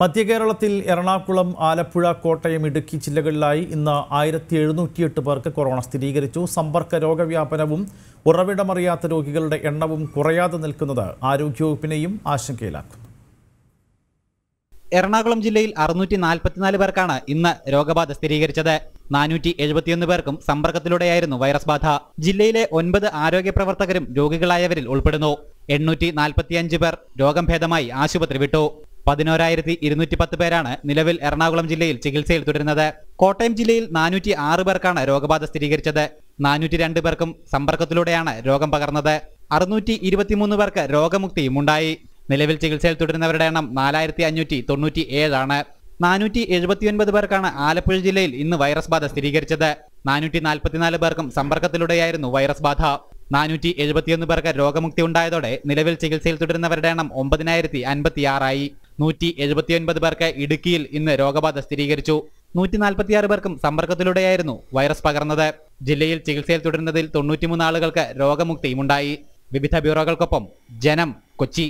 മധ്യകേരളത്തിൽ കേരളത്തിൽ എറണാകുളം ആലപ്പുഴ കോട്ടയം ഇടുക്കി ജില്ലകളിലായി ഇന്ന് ആയിരത്തി എഴുന്നൂറ്റിയെട്ട് പേർക്ക് കൊറോണ സ്ഥിരീകരിച്ചു സമ്പർക്ക രോഗവ്യാപനവും ഉറവിടമറിയാത്ത രോഗികളുടെ എണ്ണവും കുറയാതെ നിൽക്കുന്നത് ആരോഗ്യവകുപ്പിനെയും ആശങ്കയിലാക്കുന്നു എറണാകുളം ജില്ലയിൽ അറുന്നൂറ്റി നാൽപ്പത്തിനാല് പേർക്കാണ് ഇന്ന് രോഗബാധ സ്ഥിരീകരിച്ചത് നാനൂറ്റി എഴുപത്തിയൊന്ന് പേർക്കും സമ്പർക്കത്തിലൂടെയായിരുന്നു വൈറസ് ബാധ ജില്ലയിലെ ഒൻപത് ആരോഗ്യ പ്രവർത്തകരും രോഗികളായവരിൽ ഉൾപ്പെടുന്നു എണ്ണൂറ്റി നാൽപ്പത്തിയഞ്ച് പേർ രോഗം ഭേദമായി ആശുപത്രി വിട്ടു പതിനോരായിരത്തി ഇരുന്നൂറ്റി പത്ത് പേരാണ് നിലവിൽ എറണാകുളം ജില്ലയിൽ ചികിത്സയിൽ തുടരുന്നത് കോട്ടയം ജില്ലയിൽ നാനൂറ്റി ആറ് പേർക്കാണ് രോഗബാധ സ്ഥിരീകരിച്ചത് നാനൂറ്റി രണ്ട് പേർക്കും സമ്പർക്കത്തിലൂടെയാണ് രോഗം പകർന്നത് അറുന്നൂറ്റി ഇരുപത്തിമൂന്ന് പേർക്ക് രോഗമുക്തിയും ഉണ്ടായി നിലവിൽ ചികിത്സയിൽ തുടരുന്നവരുടെ എണ്ണം നാലായിരത്തി അഞ്ഞൂറ്റി തൊണ്ണൂറ്റി ഏഴാണ് നാനൂറ്റി എഴുപത്തിയൊൻപത് പേർക്കാണ് ആലപ്പുഴ ജില്ലയിൽ ഇന്ന് വൈറസ് ബാധ സ്ഥിരീകരിച്ചത് നാനൂറ്റി നാൽപ്പത്തിനാല് പേർക്കും സമ്പർക്കത്തിലൂടെയായിരുന്നു വൈറസ് ബാധ നാനൂറ്റി എഴുപത്തിയൊന്ന് പേർക്ക് രോഗമുക്തി ഉണ്ടായതോടെ നിലവിൽ ചികിത്സയിൽ തുടരുന്നവരുടെ എണ്ണം ഒമ്പതിനായിരത്തി അൻപത്തിയാറായി നൂറ്റി എഴുപത്തിയൊൻപത് പേർക്ക് ഇടുക്കിയിൽ ഇന്ന് രോഗബാധ സ്ഥിരീകരിച്ചു നൂറ്റി നാൽപ്പത്തിയാറ് പേർക്കും സമ്പർക്കത്തിലൂടെയായിരുന്നു വൈറസ് പകർന്നത് ജില്ലയിൽ ചികിത്സയിൽ തുടരുന്നതിൽ തൊണ്ണൂറ്റിമൂന്ന് ആളുകൾക്ക് രോഗമുക്തിയുമുണ്ടായി വിവിധ ബ്യൂറോകൾക്കൊപ്പം ജനം കൊച്ചി